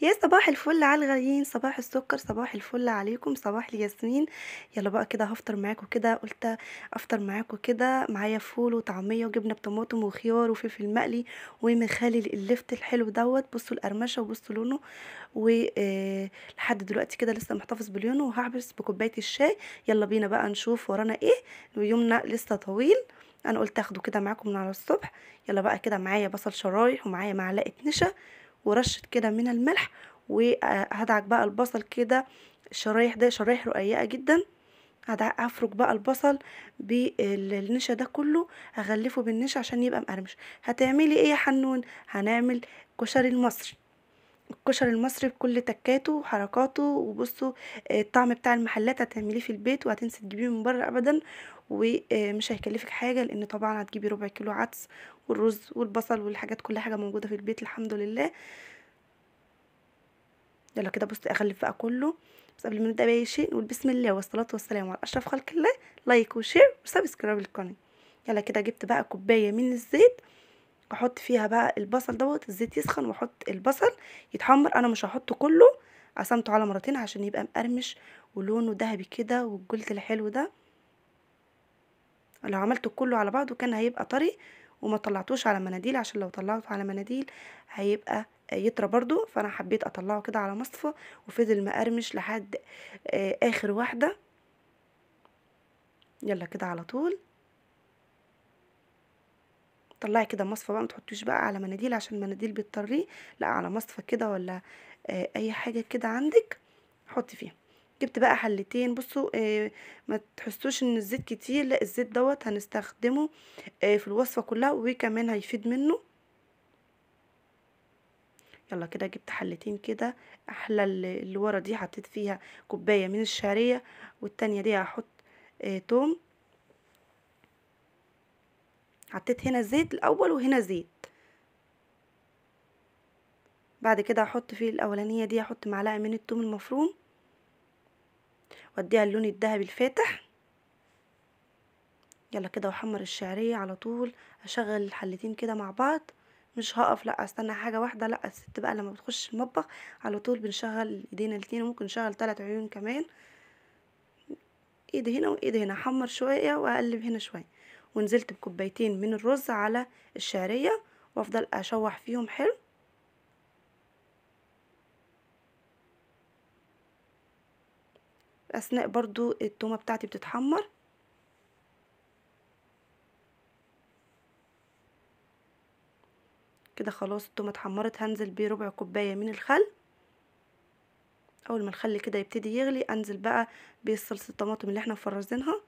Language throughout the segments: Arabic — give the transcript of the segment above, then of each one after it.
يا صباح الفل على الغاليين صباح السكر صباح الفل عليكم صباح الياسمين يلا بقى كده هفطر معاكم كده قلت افطر معاكم كده معايا فول وطعميه وجبنه بطماطم وخيار وفلفل مقلي ومخالي اللفت الحلو دوت بصوا القرمشه وبصوا لونه ولحد آه، دلوقتي كده لسه محتفظ بليونه وهحبس بكوبايه الشاي يلا بينا بقى نشوف ورانا ايه يومنا لسه طويل انا قلت اخده كده معاكم من على الصبح يلا بقى كده معايا بصل شرايح ومعايا معلقه نشا ورشه كده من الملح وهدعك بقى البصل كده الشرايح ده شرايح رقيقه جدا هفرك بقى البصل بالنشا ده كله هغلفه بالنشا عشان يبقى مقرمش هتعملي ايه يا حنون هنعمل كشري المصري الكشري المصري بكل تكاته وحركاته وبصوا آه، الطعم بتاع المحلات هتعمليه في البيت وهتنسي تجيبيه من بره ابدا ومش آه، هيكلفك حاجه لان طبعا هتجيبي ربع كيلو عدس والرز والبصل والحاجات كل حاجه موجوده في البيت الحمد لله يلا كده بصي اغلف بقى كله بس قبل ما نبدا باي شيء نقول بسم الله والصلاه والسلام على اشرف خلق الله لايك وشير وسبسكرايب للقناه يلا كده جبت بقى كوبايه من الزيت احط فيها بقى البصل دوت الزيت يسخن واحط البصل يتحمر انا مش هحطه كله قسمته على مرتين عشان يبقى مقرمش ولونه ذهبي كده والجلد الحلو ده لو عملته كله على بعضه كان هيبقى طري وما طلعتوش على مناديل عشان لو طلعته على مناديل هيبقى يطرى برضو فانا حبيت اطلعه كده على مصفى وفضل مقرمش لحد آه، اخر واحده يلا كده على طول طلعي كده مصفى بقى ما تحطيش بقى على مناديل عشان المناديل بتطريه لا على مصفى كده ولا آه اي حاجه كده عندك حطي فيها جبت بقى حلتين بصوا آه ما تحسوش ان الزيت كتير لا الزيت دوت هنستخدمه آه في الوصفه كلها وكمان هيفيد منه يلا كده جبت حلتين كده احلى اللي ورا دي حطيت فيها كوبايه من الشعريه والتانية دي هحط آه توم حطيت هنا زيت الاول وهنا زيت بعد كده هحط في الاولانيه دي هحط معلقه من الثوم المفروم واديها اللون الذهبي الفاتح يلا كده واحمر الشعريه على طول اشغل الحلتين كده مع بعض مش هقف لا استنى حاجه واحده لا الست بقى لما بتخش المطبخ على طول بنشغل ايدينا الاثنين وممكن نشغل ثلاث عيون كمان ايد هنا وايد هنا احمر شويه واقلب هنا شويه ونزلت بكوبايتين من الرز على الشعرية وافضل اشوح فيهم حلو اثناء برضو التومة بتاعتي بتتحمر كده خلاص التومة اتحمرت هنزل بيه ربع كوباية من الخل اول ما الخل كده يبتدي يغلي انزل بقى بصلصة الطماطم اللي احنا فرزينها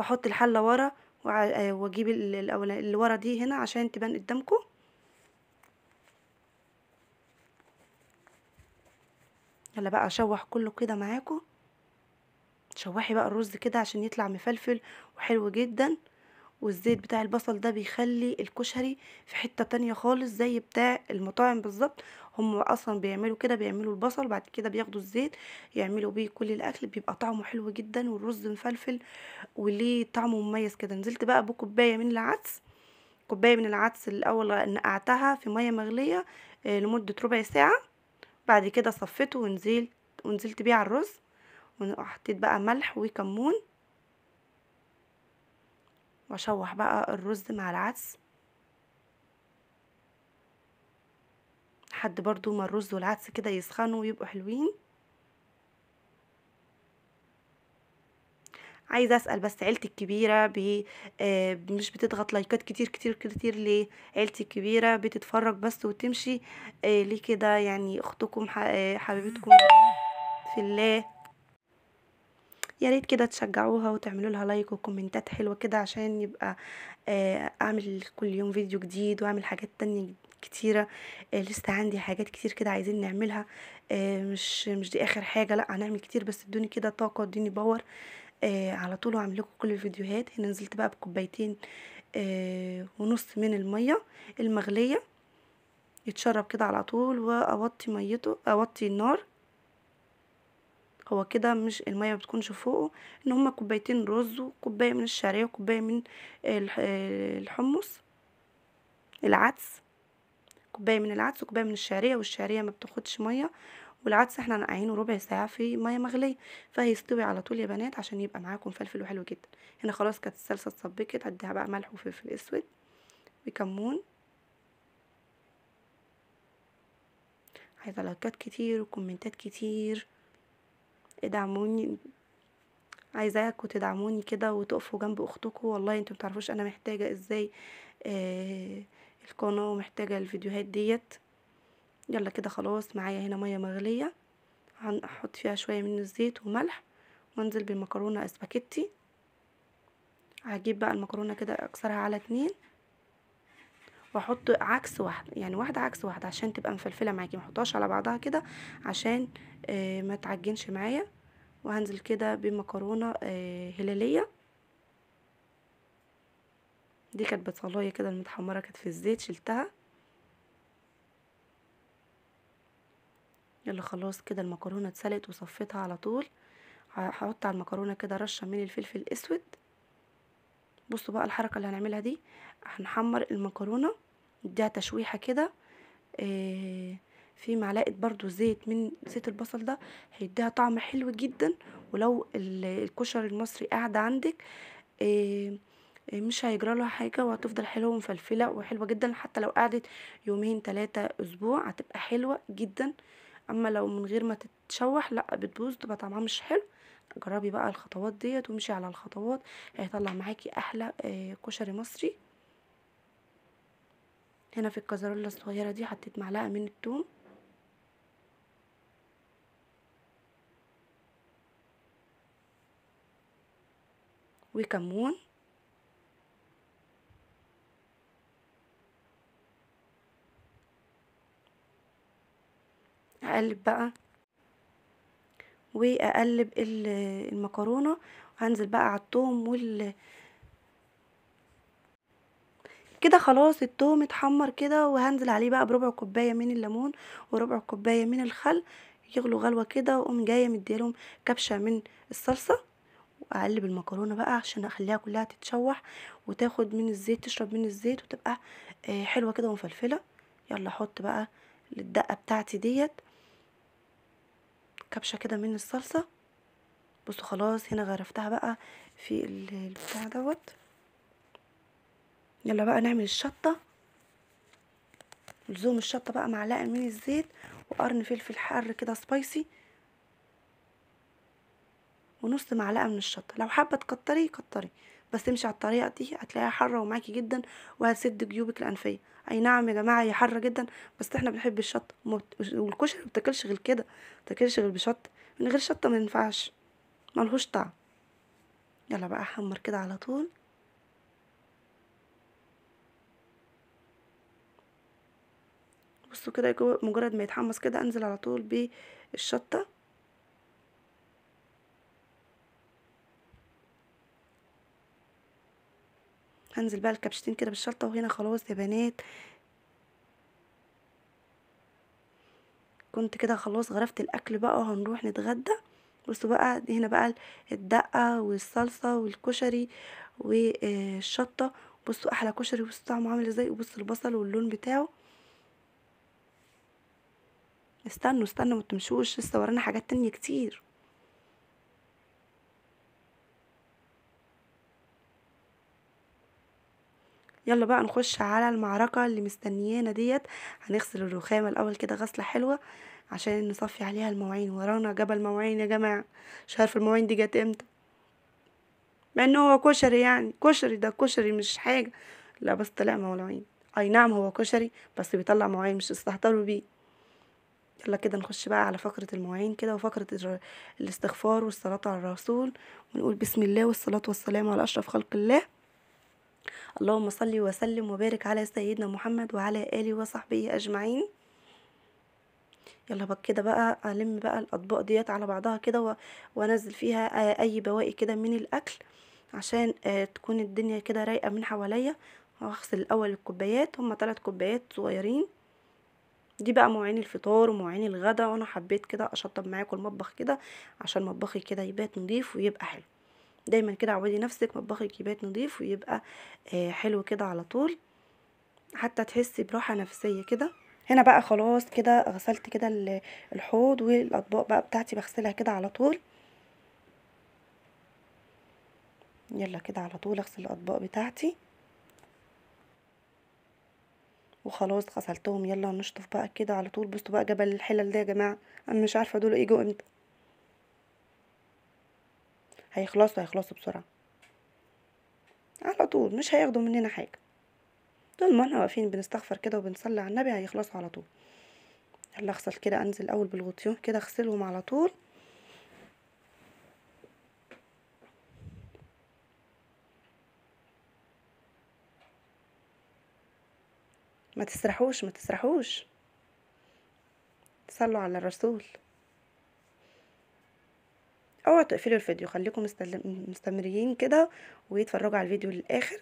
واحط الحله ورا آه، واجيب اللي ورا دي هنا عشان تبان قدامكم يلا بقى اشوح كله كده معاكم تشوحي بقى الرز كده عشان يطلع مفلفل وحلو جدا والزيت بتاع البصل ده بيخلي الكشري في حتة تانية خالص زي بتاع المطاعم بالظبط هم اصلا بيعملوا كده بيعملوا البصل بعد كده بياخدوا الزيت يعملوا بيه كل الاكل بيبقى طعمه حلو جدا والرز مفلفل وليه طعمه مميز كده نزلت بقى بكوبايه من العدس كوبايه من العدس الاول نقعتها في ميه مغليه آه، لمده ربع ساعه بعد كده صفيته ونزلت ونزلت بيه على الرز وحطيت بقى ملح وكمون واشوح بقى الرز مع العدس لحد برضو ما الرز والعدس كده يسخنوا ويبقوا حلوين عايزه اسال بس عيلتي الكبيره بي آه مش بتضغط لايكات كتير كتير كتير ليه عيلتي الكبيره بتتفرج بس وتمشي آه ليه كده يعني اختكم آه، حبيبتكم في الله يا ريت كده تشجعوها وتعملوا لها لايك وكومنتات حلوه كده عشان يبقى آه، اعمل كل يوم فيديو جديد واعمل حاجات تانية كتيرة آه، لسه عندي حاجات كتير كده عايزين نعملها آه، مش مش دي اخر حاجة لا هنعمل كتير بس ادوني كده طاقة اديني باور على طول وعمل لكم كل الفيديوهات هنا نزلت بقى بكوبايتين ونص من المية المغلية يتشرب كده على طول واوطي ميته اوطي النار هو كده مش الميه بتكونش فوقه ان هما كوبايتين رز وكوبايه من الشعريه وكوبايه من الحمص العدس كوبايه من العدس وكوبايه من الشعريه والشعريه ما بتاخدش ميه والعدس احنا نقعينه ربع ساعه في ميه مغليه فهيستوي على طول يا بنات عشان يبقى معاكم فلفل وحلو جدا هنا خلاص كانت الصلصه اتسبكت هديها بقى ملح وفلفل اسود وكمون عايزه لايكات كتير وكومنتات كتير ادعموني عايزاكم تدعموني كده وتقفوا جنب اختكم والله انتوا متعرفوش انا محتاجه ازاي آه القناه ومحتاجه الفيديوهات ديت يلا كده خلاص معايا هنا ميه مغليه هنحط فيها شويه من الزيت وملح وانزل بالمكرونه اسباجيتي هجيب بقى المكرونه كده اكسرها على اتنين واحط عكس واحده يعني واحده عكس واحده عشان تبقى مفلفله معاكي ما احطهاش على بعضها كده عشان آه، ما تعجنش معايا وهنزل كده بمكرونه آه، هلاليه دي كانت بتصلاية كده المتحمره كانت في الزيت شلتها يلا خلاص كده المكرونه اتسلقت وصفيتها على طول هحط على المكرونه كده رشه من الفلفل الاسود بصوا بقى الحركة اللي هنعملها دي هنحمر المكرونة نديها تشويحة كده آه، في معلقة برضو زيت من زيت البصل ده هيديها طعم حلو جدا ولو الكشري المصري قاعد عندك آه، آه، مش هيجرى لها حاجة وهتفضل حلوة ومفلفلة وحلوة جدا حتى لو قعدت يومين ثلاثة أسبوع هتبقى حلوة جدا اما لو من غير ما تتشوح لا بتبوظ تبقى طعمها مش حلو جربي بقى الخطوات ديت وامشي على الخطوات هيطلع معاكي احلى آه، كشري مصري هنا في الكزرولة الصغيرة دي حطيت معلقة من التوم وكمون هقلب بقى واقلب المكرونه وهنزل بقى على الثوم وال كده خلاص الثوم اتحمر كده وهنزل عليه بقى بربع كوبايه من الليمون وربع كوبايه من الخل يغلوا غلوه كده واقوم جايه مديلهم كبشه من الصلصه واقلب المكرونه بقى عشان اخليها كلها تتشوح وتاخد من الزيت تشرب من الزيت وتبقى آه، حلوه كده ومفلفله يلا احط بقى الدقه بتاعتي ديت كبشه كده من الصلصه بصوا خلاص هنا غرفتها بقى في البتاع دوت يلا بقى نعمل الشطه لزوم الشطه بقى معلقه من الزيت وقرن فلفل حار كده سبايسي ونص معلقه من الشطه لو حابه تكتري كتري بس امشي على الطريقة دي هتلاقيها حرة ومعاكي جدا وهتسد جيوبك الأنفية أي نعم يا جماعة هي حرة جدا بس احنا بنحب الشطة والكشري مبتاكلش غير كده مبتاكلش غير بشطة من غير شطة مينفعش ملهوش طعم يلا بقى احمر كده على طول بصوا كده مجرد ما يتحمص كده انزل على طول بالشطه هنزل بقى الكبشتين كده بالشلطه وهنا خلاص يا بنات كنت كده خلاص غرفت الاكل بقى وهنروح نتغدى بصوا بقى هنا بقى الدقه والصلصه والكشري والشطه بصوا احلى كشري بصوا طعمه عامل ازاي وبصوا البصل واللون بتاعه استنوا استنوا ما تمشوش لسه ورانا حاجات تانية كتير يلا بقى نخش على المعركة اللي مستنيانا ديت هنغسل الرخامة الاول كده غسلة حلوة عشان نصفي عليها المواعين ورانا جبل مواعين يا جماعة مش عارفة المواعين دي جت امتى مع ان هو كشري يعني كشري ده كشري مش حاجة لا بس طلع مواعين اي نعم هو كشري بس بيطلع مواعين مش استهتروا بيه يلا كده نخش بقى على فقرة المواعين كده وفقرة الاستغفار والصلاة على الرسول ونقول بسم الله والصلاة والسلام على أشرف خلق الله اللهم صل وسلم وبارك على سيدنا محمد وعلى آله وصحبه أجمعين يلا بقى كده بقى ألم بقى الأطباق ديت على بعضها كده وأنزل فيها أي بواقي كده من الأكل عشان آه، تكون الدنيا كده رايقة من حواليا هغسل الأول الكوبايات هما تلات كوبايات صغيرين دي بقى مواعين الفطار ومواعين الغدا وانا حبيت كده اشطب معاكم المطبخ كده عشان مطبخي كده يبات نضيف ويبقى حلو دايما كده عودي نفسك مطبخك يبات نظيف ويبقى آه، حلو كده على طول حتى تحسي براحة نفسية كده هنا بقى خلاص كده غسلت كده الحوض والاطباق بقى بتاعتي بغسلها كده على طول يلا كده على طول اغسل الاطباق بتاعتي وخلاص غسلتهم يلا نشطف بقى كده على طول بصوا بقى جبل الحلل ده يا جماعه انا مش عارفه دول ايه امتى هيخلصوا هيخلصوا بسرعة على طول مش هياخدوا مننا حاجة طول ما احنا واقفين بنستغفر كده وبنصلي على النبي هيخلصوا على طول يلا اغسل كده انزل اول بالغطيان كده اغسلهم على طول ما تسرحوش ما تسرحوش صلوا على الرسول اوعوا تقفلوا الفيديو خليكم مستمرين كده ويتفرجوا على الفيديو للاخر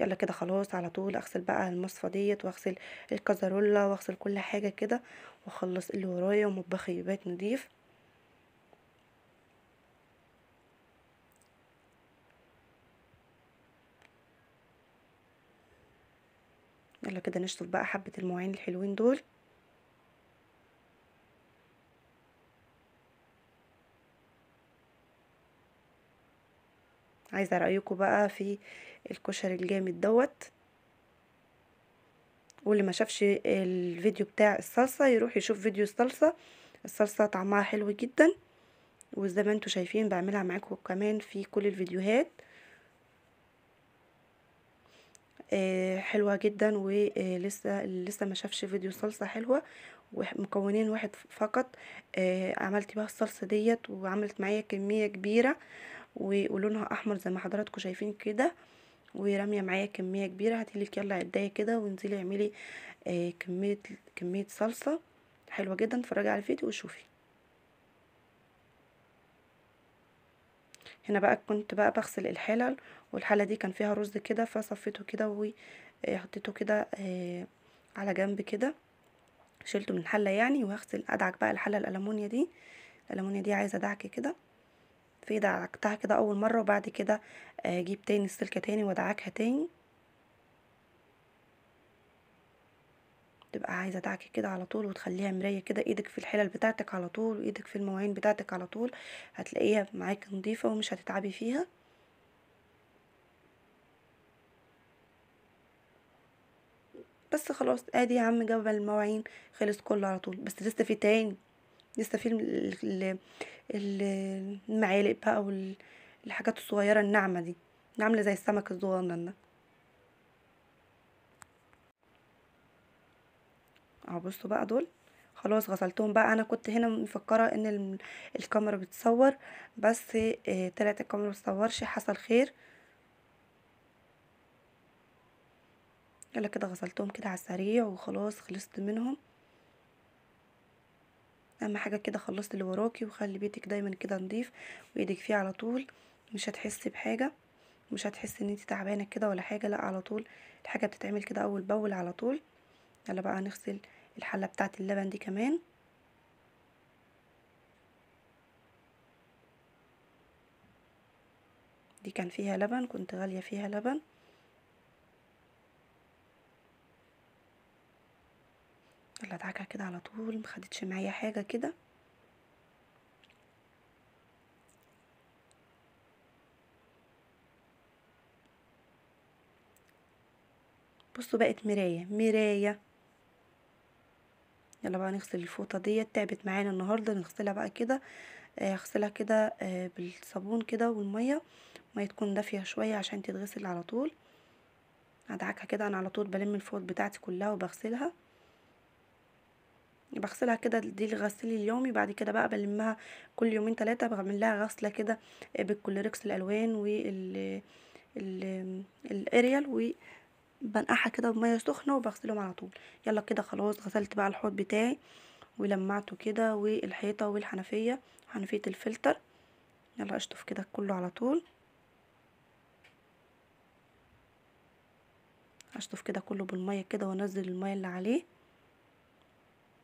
يلا كده خلاص على طول اغسل بقى المصفى ديت واغسل الكازارولا واغسل كل حاجه كده واخلص اللي ورايا ومطبخي يبات نضيف يلا كده نشطف بقى حبه المواعين الحلوين دول عايزه رايكم بقى في الكشري الجامد دوت واللي ما شافش الفيديو بتاع الصلصه يروح يشوف فيديو الصلصه الصلصه طعمها حلو جدا وزي ما انتم شايفين بعملها معاكم كمان في كل الفيديوهات آه، حلوه جدا ولسه آه، لسه ما شافش فيديو صلصه حلوه ومكونين واحد فقط آه، عملت بقى الصلصه ديت وعملت معايا كميه كبيره ولونها احمر زي ما حضراتكم شايفين كده وراميه معايا كميه كبيره هاتيلك يلا عدايه كده وانزلي اعملي آه كميه كميه صلصه حلوه جدا اتفرجي على الفيديو وشوفي هنا بقى كنت بقى بغسل الحلل والحاله دي كان فيها رز كده فصفيته كده وحطيته آه، كده آه على جنب كده شلته من الحله يعني وهغسل ادعك بقى الحله الالمونيا دي الالمونيا دي عايزه دعك كده في دعكتها كده اول مرة وبعد كده اجيب آه، تاني السلكة تاني وادعكها تاني تبقى عايزة دعكة كده على طول وتخليها مراية كده ايدك في الحلل بتاعتك على طول وايدك في المواعين بتاعتك على طول هتلاقيها معاك نظيفة ومش هتتعبي فيها بس خلاص ادي يا عم جبل المواعين خلص كله على طول بس لسه في تاني يستفيد من المعالق بقى والحاجات الصغيره الناعمه دي عامله زي السمك الصغنن ده اهو بصوا بقى دول خلاص غسلتهم بقى انا كنت هنا مفكره ان الكاميرا بتصور بس آه، طلعت الكاميرا بتصورش حصل خير يلا كده غسلتهم كده على السريع وخلاص خلصت منهم اهم حاجه كده خلصت اللي وراكي وخلي بيتك دايما كده نضيف وايدك فيه على طول مش هتحسي بحاجه مش هتحسي ان انت تعبانه كده ولا حاجه لا على طول الحاجه بتتعمل كده اول باول على طول يلا بقى نغسل الحله بتاعه اللبن دي كمان دي كان فيها لبن كنت غاليه فيها لبن راجعه كده على طول مخدتش معايا حاجه كده بصوا بقت مرايه مرايه يلا بقى نغسل الفوطه ديت تعبت معانا النهارده نغسلها بقى كده آه، اغسلها كده آه، بالصابون كده والميه الميه تكون دافيه شويه عشان تتغسل على طول هدعكها كده انا على طول بلم الفوط بتاعتي كلها وبغسلها بغسلها كده دي الغسيل اليومي بعد كده بقى بلمها كل يومين ثلاثه بعمل لها غسله كده بالكوليركس الالوان وال الاريال وبنقعها كده بميه سخنه وبغسلهم على طول يلا كده خلاص غسلت بقى الحوض بتاعي ولمعته كده والحيطه والحنفيه حنفيه الفلتر يلا اشطف كده كله على طول اشطف كده كله بالميه كده وانزل الميه اللي عليه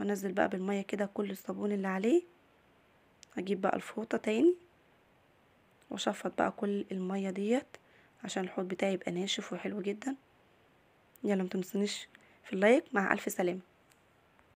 وانزل بقى بالمية كده كل الصابون اللي عليه اجيب بقى الفوطة تاني واشفط بقى كل المية ديت عشان الحوض بتاعي يبقى ناشف وحلو جدا يلا متنسونيش في اللايك مع الف سلامه